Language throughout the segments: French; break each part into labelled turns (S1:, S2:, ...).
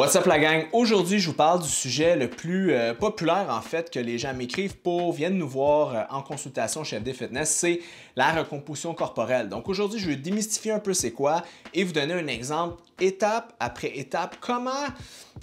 S1: What's up la gang? Aujourd'hui, je vous parle du sujet le plus euh, populaire en fait que les gens m'écrivent pour, viennent nous voir euh, en consultation chez FD Fitness, c'est la recomposition corporelle. Donc aujourd'hui, je vais démystifier un peu c'est quoi et vous donner un exemple étape après étape, comment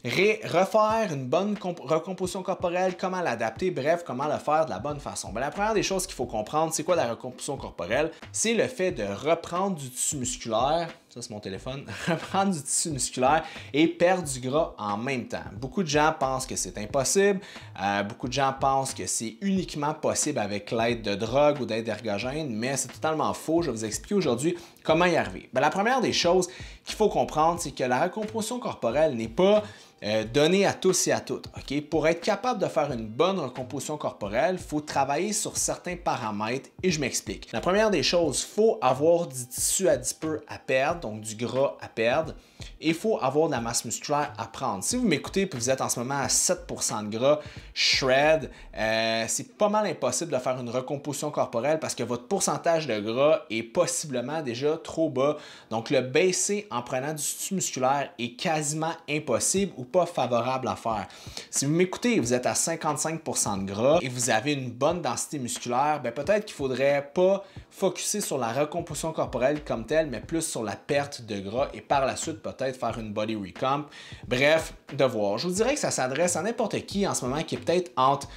S1: refaire une bonne recomposition corporelle, comment l'adapter, bref, comment le faire de la bonne façon. Ben, la première des choses qu'il faut comprendre, c'est quoi la recomposition corporelle? C'est le fait de reprendre du tissu musculaire, ça c'est mon téléphone, reprendre du tissu musculaire et perdre du gras en même temps. Beaucoup de gens pensent que c'est impossible, euh, beaucoup de gens pensent que c'est uniquement possible avec l'aide de drogue ou d'aide d'ergogène, mais c'est totalement faux. Je vais vous expliquer aujourd'hui Comment y arriver? Ben, la première des choses qu'il faut comprendre, c'est que la recomposition corporelle n'est pas euh, donner à tous et à toutes. ok? Pour être capable de faire une bonne recomposition corporelle, il faut travailler sur certains paramètres et je m'explique. La première des choses, il faut avoir du tissu adipeux à perdre, donc du gras à perdre, et il faut avoir de la masse musculaire à prendre. Si vous m'écoutez et vous êtes en ce moment à 7% de gras, shred, euh, c'est pas mal impossible de faire une recomposition corporelle parce que votre pourcentage de gras est possiblement déjà trop bas. Donc le baisser en prenant du tissu musculaire est quasiment impossible ou pas favorable à faire. Si vous m'écoutez, vous êtes à 55% de gras et vous avez une bonne densité musculaire, ben peut-être qu'il faudrait pas focuser sur la recomposition corporelle comme telle, mais plus sur la perte de gras et par la suite peut-être faire une body recomp. Bref, de voir. Je vous dirais que ça s'adresse à n'importe qui en ce moment qui est peut-être entre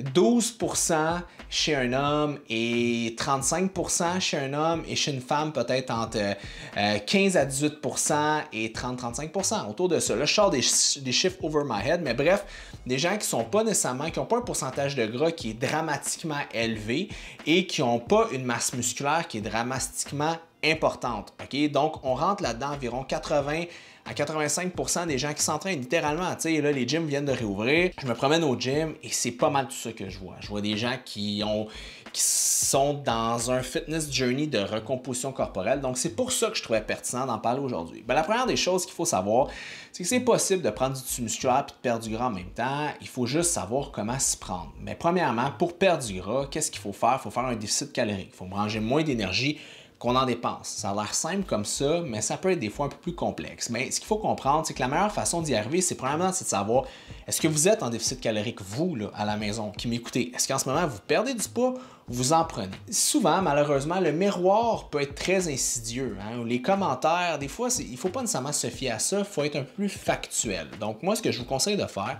S1: 12% chez un homme et 35% chez un homme et chez une femme peut-être entre 15 euh, à 18% et 30-35% autour de ça. Là, je sors des, chiffres over my head, mais bref, des gens qui sont pas nécessairement, qui n'ont pas un pourcentage de gras qui est dramatiquement élevé et qui n'ont pas une masse musculaire qui est dramatiquement importante. Donc, on rentre là-dedans environ 80 à 85% des gens qui s'entraînent littéralement. Tu sais, là, les gyms viennent de réouvrir. Je me promène au gym et c'est pas mal tout ça que je vois. Je vois des gens qui ont qui sont dans un fitness journey de recomposition corporelle. Donc, c'est pour ça que je trouvais pertinent d'en parler aujourd'hui. Ben, la première des choses qu'il faut savoir, c'est que c'est possible de prendre du tissu musculaire et de perdre du gras en même temps. Il faut juste savoir comment s'y prendre. Mais premièrement, pour perdre du gras, qu'est-ce qu'il faut faire? Il faut faire un déficit calorique. Il faut manger moins d'énergie qu'on en dépense. Ça a l'air simple comme ça, mais ça peut être des fois un peu plus complexe. Mais ce qu'il faut comprendre, c'est que la meilleure façon d'y arriver, c'est premièrement de savoir est-ce que vous êtes en déficit calorique, vous, à la maison, qui m'écoutez. Est-ce qu'en ce moment, vous perdez du poids vous en prenez. Souvent, malheureusement, le miroir peut être très insidieux. Hein, les commentaires, des fois, il ne faut pas nécessairement se fier à ça, il faut être un peu plus factuel. Donc, moi, ce que je vous conseille de faire,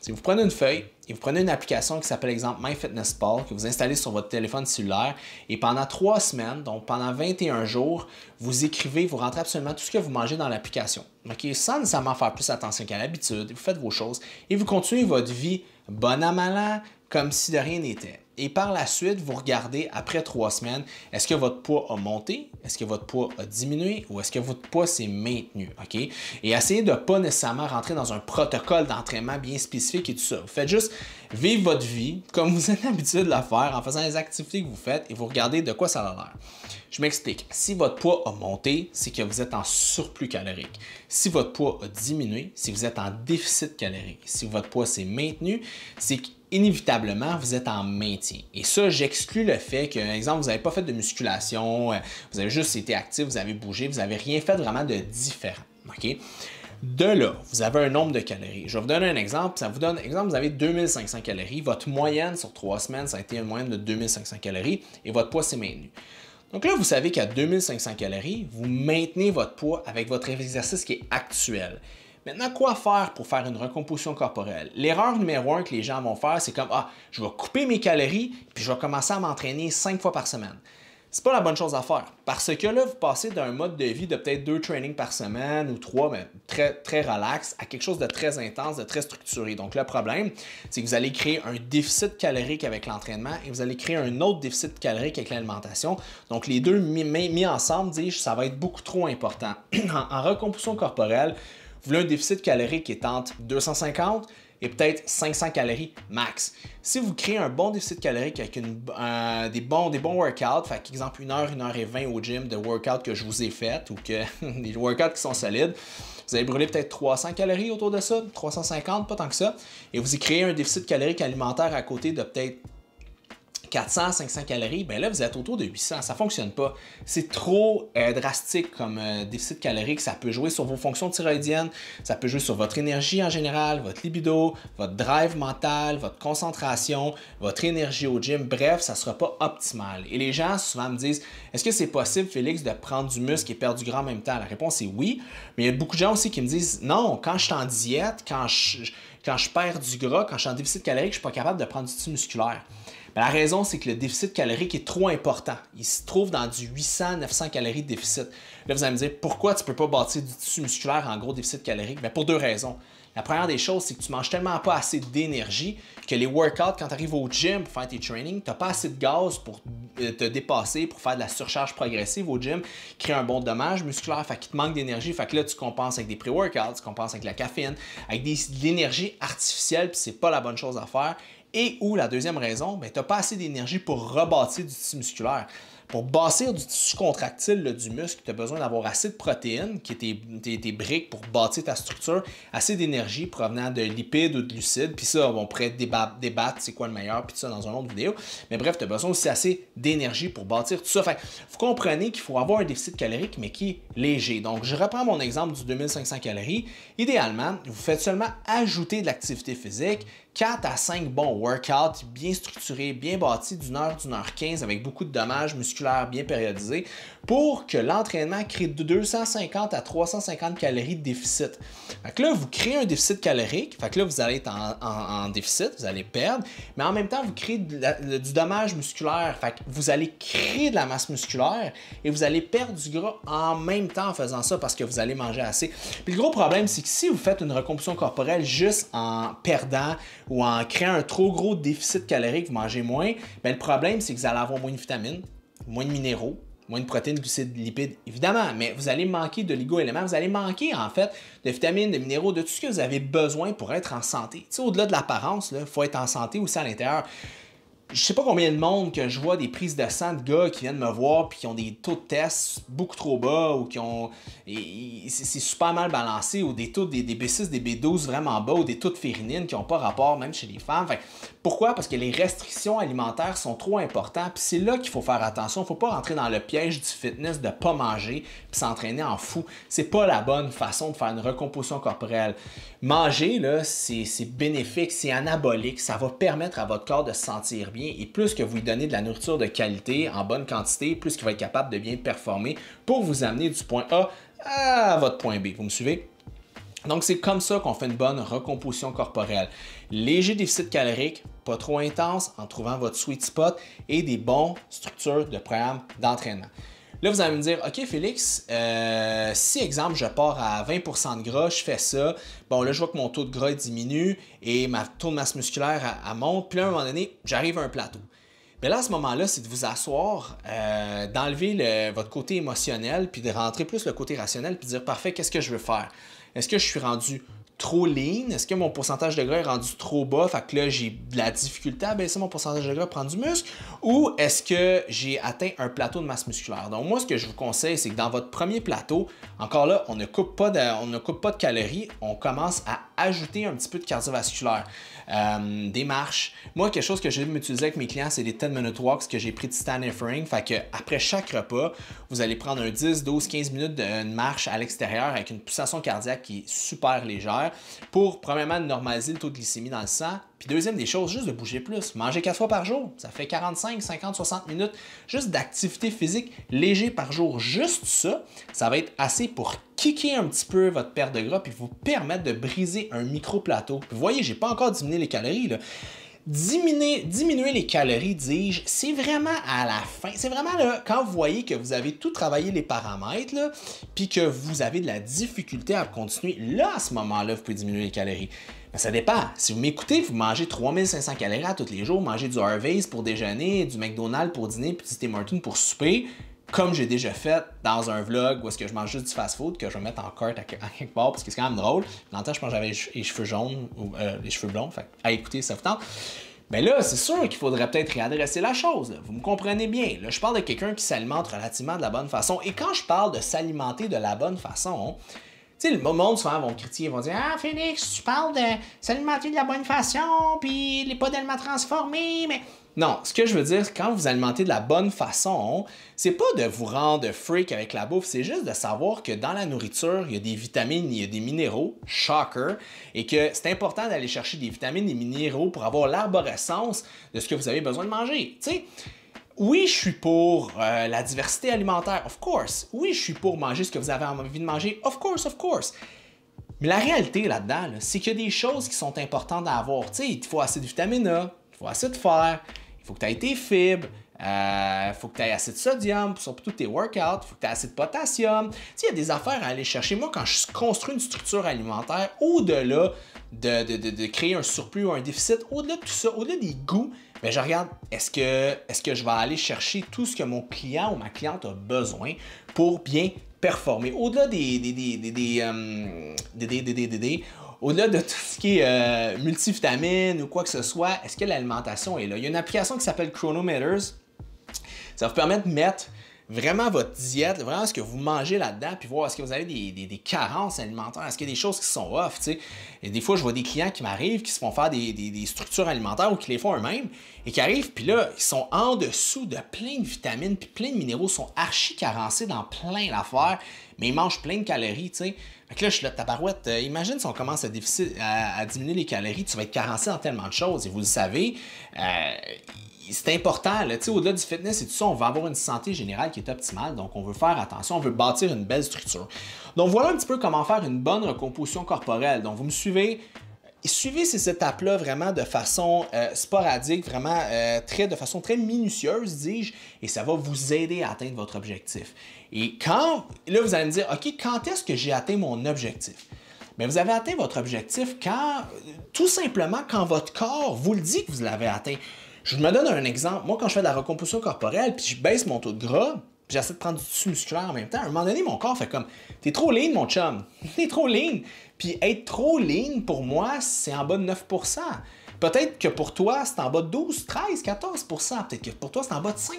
S1: c'est vous prenez une feuille et vous prenez une application qui s'appelle, exemple, MyFitnessPal, que vous installez sur votre téléphone cellulaire, et pendant trois semaines, donc pendant 21 jours, vous écrivez, vous rentrez absolument tout ce que vous mangez dans l'application. OK? Sans nécessairement faire plus attention qu'à l'habitude, vous faites vos choses et vous continuez votre vie bon à malin, comme si de rien n'était. Et par la suite, vous regardez après trois semaines, est-ce que votre poids a monté, est-ce que votre poids a diminué ou est-ce que votre poids s'est maintenu, ok? Et essayez de pas nécessairement rentrer dans un protocole d'entraînement bien spécifique et tout ça. Vous faites juste vivre votre vie comme vous êtes habitué de la faire en faisant les activités que vous faites et vous regardez de quoi ça a l'air. Je m'explique. Si votre poids a monté, c'est que vous êtes en surplus calorique. Si votre poids a diminué, c'est que vous êtes en déficit calorique. Si votre poids s'est maintenu, c'est que inévitablement, vous êtes en maintien. Et ça, j'exclus le fait que, exemple, vous n'avez pas fait de musculation, euh, vous avez juste été actif, vous avez bougé, vous n'avez rien fait vraiment de différent. De là, vous avez un nombre de calories. Je vais vous donner un exemple. Ça vous donne, exemple, vous avez 2500 calories. Votre moyenne sur trois semaines, ça a été une moyenne de 2500 calories et votre poids s'est maintenu. Donc là, vous savez qu'à 2500 calories, vous maintenez votre poids avec votre exercice qui est actuel. Maintenant, quoi faire pour faire une recomposition corporelle? L'erreur numéro un que les gens vont faire, c'est comme Ah, je vais couper mes calories, puis je vais commencer à m'entraîner cinq fois par semaine. C'est pas la bonne chose à faire. Parce que là, vous passez d'un mode de vie de peut-être deux trainings par semaine ou trois, mais très, très relax, à quelque chose de très intense, de très structuré. Donc, le problème, c'est que vous allez créer un déficit calorique avec l'entraînement et vous allez créer un autre déficit calorique avec l'alimentation. Donc, les deux mis, ensemble, dis ça va être beaucoup trop important. en recomposition corporelle, voulez un déficit calorique qui est entre 250 et peut-être 500 calories max. Si vous créez un bon déficit calorique avec des, bons, des bons workouts, par exemple 1 heure, 1 heure et 20 au gym de workouts que je vous ai fait ou que des workouts qui sont solides, vous allez brûler peut-être 300 calories autour de ça, 350, pas tant que ça, et vous y créez un déficit calorique alimentaire à côté de peut-être 400, 500 calories, ben là, vous êtes autour de 800. Ça fonctionne pas. C'est trop euh, drastique comme euh, déficit calorique. Ça peut jouer sur vos fonctions thyroïdiennes, ça peut jouer sur votre énergie en général, votre libido, votre drive mental, votre concentration, votre énergie au gym. Bref, ça sera pas optimal. Et les gens souvent me disent Est-ce que c'est possible, Félix, de prendre du muscle et perdre du gras en même temps La réponse est oui. Mais il y a beaucoup de gens aussi qui me disent Non, quand je suis en diète, quand je quand je perds du gras, quand je suis en déficit calorique, je ne suis pas capable de prendre du tissu musculaire. la raison, c'est que le déficit calorique est trop important. Il se trouve dans du 800-900 calories de déficit. Là, vous allez me dire, pourquoi tu peux pas bâtir du tissu musculaire en gros déficit calorique? mais ben, pour deux raisons. La première des choses, c'est que tu manges tellement pas assez d'énergie que les workouts, quand tu arrives au gym pour faire tes trainings, tu n'as pas assez de gaz pour euh, te dépasser pour faire de la surcharge progressive au gym, crée un bon dommage musculaire, fait qu'il te manque d'énergie, fait que là, tu compenses avec des pré-workouts, tu compenses avec la caféine, avec des, de l'énergie artificielle, puis c'est pas la bonne chose à faire. Et ou la deuxième raison, ben, tu n'as pas assez d'énergie pour rebâtir du tissu musculaire. Pour bâtir du tissu contractile du muscle, tu as besoin d'avoir assez de protéines, qui étaient tes, briques pour bâtir ta structure, assez d'énergie provenant de lipides ou de glucides, puis ça, on pourrait débattre, c'est quoi le meilleur, puis ça dans une autre vidéo. Mais bref, tu as besoin aussi assez d'énergie pour bâtir tout ça. Fait vous comprenez qu'il faut avoir un déficit calorique, mais qui est léger. Donc, je reprends mon exemple du 2500 calories. Idéalement, vous faites seulement ajouter de l'activité physique, 4 à 5 bons workouts bien structurés, bien bâtis, d'une heure, d'une heure 15, avec beaucoup de dommages musculaires bien périodisés, pour que l'entraînement crée de 250 à 350 calories de déficit. Fait que là, vous créez un déficit calorique, fait que là, vous allez être en, déficit, vous allez perdre, mais en même temps, vous créez du dommage musculaire, fait que vous allez créer de la masse musculaire et vous allez perdre du gras en même temps en faisant ça parce que vous allez manger assez. Puis le gros problème, c'est que si vous faites une recomposition corporelle juste en perdant ou en créant un trop gros déficit calorique, vous mangez moins, Ben le problème, c'est que vous allez avoir moins de vitamines, moins de minéraux, moins de protéines, glucides, lipides, évidemment, mais vous allez manquer de ligo-éléments, vous allez manquer en fait de vitamines, de minéraux, de tout ce que vous avez besoin pour être en santé. Tu au-delà de l'apparence, il faut être en santé aussi à l'intérieur je sais pas combien de monde que je vois des prises de sang de gars qui viennent me voir puis qui ont des taux de tests beaucoup trop bas ou qui ont. C'est super mal balancé ou des taux des, des, B6, des B12 vraiment bas ou des taux de férinine qui n'ont pas rapport même chez les femmes. pourquoi? Parce que les restrictions alimentaires sont trop importantes puis c'est là qu'il faut faire attention. Il faut pas rentrer dans le piège du fitness de pas manger puis s'entraîner en fou. C'est pas la bonne façon de faire une recomposition corporelle. Manger, là, c'est bénéfique, c'est anabolique, ça va permettre à votre corps de se sentir bien et plus que vous lui donnez de la nourriture de qualité en bonne quantité, plus qu'il va être capable de bien performer pour vous amener du point A à votre point B. Vous me suivez? Donc, c'est comme ça qu'on fait une bonne recomposition corporelle. Léger déficit calorique, pas trop intense, en trouvant votre sweet spot et des bonnes structures de programme d'entraînement. Là, vous allez me dire, OK, Félix, euh, si, exemple, je pars à 20 de gras, je fais ça, bon, là, je vois que mon taux de gras diminue et ma taux de masse musculaire, elle, monte, puis là, à un moment donné, j'arrive à un plateau. Mais là, à ce moment-là, c'est de vous asseoir, euh, d'enlever votre côté émotionnel, puis de rentrer plus le côté rationnel, puis de dire, parfait, qu'est-ce que je veux faire? Est-ce que je suis rendu trop lean? Est-ce que mon pourcentage de gras est rendu trop bas? Fait que là, j'ai de la difficulté à baisser mon pourcentage de gras, prendre du muscle? Ou est-ce que j'ai atteint un plateau de masse musculaire? Donc, moi, ce que je vous conseille, c'est que dans votre premier plateau, encore là, on ne coupe pas on ne coupe pas de calories, on commence à ajouter un petit peu de cardiovasculaire euh, des marches. Moi, quelque chose que j'aime m'utiliser avec mes clients, c'est des 10 minute walks que j'ai pris de Stan Effering. Fait que après chaque repas, vous allez prendre un 10, 12, 15 minutes de marche à l'extérieur avec une pulsation cardiaque qui est super légère pour, premièrement, normaliser le taux de glycémie dans le sang, puis deuxième des choses, juste de bouger plus. Manger quatre fois par jour, ça fait 45, 50, 60 minutes juste d'activité physique léger par jour. Juste ça, ça va être assez pour kicker un petit peu votre perte de gras puis vous permettre de briser un micro-plateau. Vous voyez, j'ai pas encore diminué les calories Diminuer, diminuer, les calories, dis-je, c'est vraiment à la fin. C'est vraiment là, quand vous voyez que vous avez tout travaillé les paramètres, puis que vous avez de la difficulté à continuer, là, à ce moment-là, vous pouvez diminuer les calories ça dépend. Si vous m'écoutez, vous mangez 3500 calories à tous les jours, mangez du Harvey's pour déjeuner, du McDonald's pour dîner, puis du Tim Martin pour souper, comme j'ai déjà fait dans un vlog où est-ce que je mange juste du fast-food que je vais mettre en carte à, quelque part parce que c'est quand même drôle. Dans je pense que j'avais les cheveux jaunes ou euh, les cheveux blonds. à écouter, ça vous Mais ben là, c'est sûr qu'il faudrait peut-être réadresser la chose. Vous me comprenez bien. Là, je parle de quelqu'un qui s'alimente relativement de la bonne façon. Et quand je parle de s'alimenter de la bonne façon, tu le monde souvent vont critiquer, vont dire Ah, Félix, tu parles de s'alimenter de la bonne façon, puis il n'est pas d'aliment transformé, mais. Non, ce que je veux dire, quand vous alimentez de la bonne façon, c'est pas de vous rendre freak avec la bouffe, c'est juste de savoir que dans la nourriture, il y a des vitamines, il y a des minéraux, shocker, et que c'est important d'aller chercher des vitamines, et minéraux pour avoir l'arborescence de ce que vous avez besoin de manger. Tu oui, je suis pour euh, la diversité alimentaire, of course. Oui, je suis pour manger ce que vous avez envie de manger, of course, of course. Mais la réalité là-dedans, c'est qu'il y a des choses qui sont importantes à avoir. Tu sais, il faut assez de vitamine A, il faut assez de fer, il faut que tu aies tes fibres, il euh, faut que tu aies assez de sodium pour surtout tes workouts, il faut que tu aies assez de potassium. Tu sais, il y a des affaires à aller chercher. Moi, quand je construis une structure alimentaire, au-delà de créer un surplus ou un déficit, au-delà de tout ça, au-delà des goûts, mais je regarde, est-ce que, est que je vais aller chercher tout ce que mon client ou ma cliente a besoin pour bien performer? Au-delà euh, des, des, au-delà de tout ce qui est euh, multivitamines ou quoi que ce soit, est-ce que l'alimentation est là? Il y a une application qui s'appelle Chronometers. Ça va vous permet de mettre vraiment votre diète, vraiment ce que vous mangez là-dedans, puis voir est-ce que vous avez des, carences alimentaires, est-ce qu'il y a des choses qui sont off, tu sais. des fois, je vois des clients qui m'arrivent, qui se font faire des, structures alimentaires ou qui les font eux-mêmes, et qui arrivent, puis là, ils sont en dessous de plein de vitamines, puis plein de minéraux, sont archi carencés dans plein d'affaires, mais ils mangent plein de calories, tu sais. Fait que là, je suis là, tabarouette, euh, imagine si on commence à, déficit, à, diminuer les calories, tu vas être carencé dans tellement de choses, et vous le savez, euh, c'est important, là, au-delà du fitness et tout ça, on veut avoir une santé générale qui est optimale, donc on veut faire attention, on veut bâtir une belle structure. Donc voilà un petit peu comment faire une bonne recomposition corporelle. Donc vous me suivez, suivez ces étapes-là vraiment de façon euh, sporadique, vraiment euh, très, de façon très minutieuse, dis-je, et ça va vous aider à atteindre votre objectif. Et quand, là, vous allez me dire, OK, quand est-ce que j'ai atteint mon objectif? Mais vous avez atteint votre objectif quand, tout simplement, quand votre corps vous le dit que vous l'avez atteint. Je me donne un exemple. Moi, quand je fais de la recomposition corporelle, puis je baisse mon taux de gras, puis j'essaie de prendre du tissu musculaire en même temps, à un moment donné, mon corps fait comme T'es trop lean, mon chum. T'es trop lean. Puis être trop lean, pour moi, c'est en bas de 9 Peut-être que pour toi, c'est en bas de 12, 13, 14 Peut-être que pour toi, c'est en bas de 5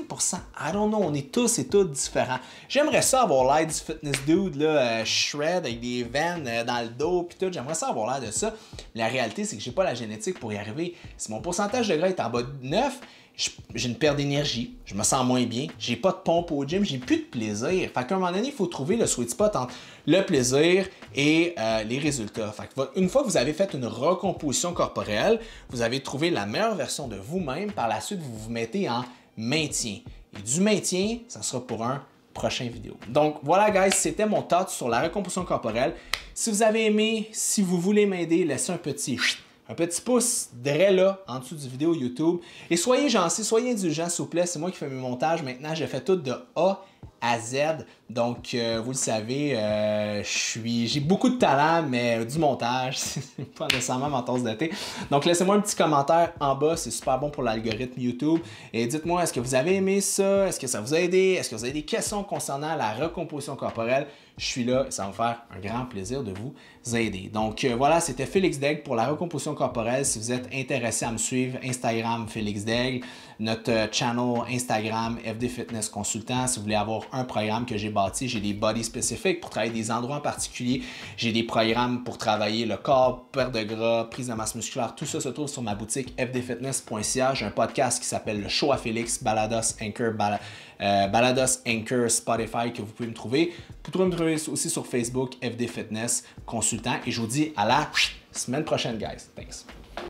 S1: I don't know, on est tous et toutes différents. J'aimerais ça avoir l'air du fitness dude, là, euh, shred avec des veines euh, dans le dos, puis tout. J'aimerais ça avoir l'air de ça. la réalité, c'est que j'ai pas la génétique pour y arriver. Si mon pourcentage de gras est en bas de 9, j'ai une perte d'énergie, je me sens moins bien, j'ai pas de pompe au gym, j'ai plus de plaisir. Fait qu'à un moment donné, il faut trouver le sweet spot entre le plaisir et euh, les résultats. Fait qu'une une fois que vous avez fait une recomposition corporelle, vous avez trouvé la meilleure version de vous-même. Par la suite, vous vous mettez en maintien. Et du maintien, ça sera pour un prochain vidéo. Donc voilà, guys, c'était mon thought sur la recomposition corporelle. Si vous avez aimé, si vous voulez m'aider, laissez un petit un petit pouce direct là, en dessous du vidéo YouTube. Et soyez gentils, soyez indulgents, s'il vous plaît. C'est moi qui fais mes montages maintenant. j'ai fait tout de A à Z. Donc, euh, vous le savez, euh, j'ai beaucoup de talent, mais du montage, c'est pas nécessairement ma tasse de thé. Donc, laissez-moi un petit commentaire en bas, c'est super bon pour l'algorithme YouTube. Et dites-moi, est-ce que vous avez aimé ça? Est-ce que ça vous a aidé? Est-ce que vous avez des questions concernant la recomposition corporelle? Je suis là, ça va me faire un grand plaisir de vous aider. Donc euh, voilà, c'était Félix Daigle pour la recomposition corporelle. Si vous êtes intéressé à me suivre, Instagram Félix Deg notre euh, channel Instagram FD Fitness Consultant. Si vous voulez avoir un programme que j'ai bâti, j'ai des body spécifiques pour travailler des endroits en particulier. J'ai des programmes pour travailler le corps, perte de gras, prise de masse musculaire. Tout ça se trouve sur ma boutique fdfitness.ca. J'ai un podcast qui s'appelle Le Show à Félix, Balados Anchor, euh, Balados Anchor, Spotify que vous pouvez me trouver. Vous pouvez me trouver aussi sur Facebook FD Fitness Consultant. Et je vous dis à la semaine prochaine, guys. Thanks.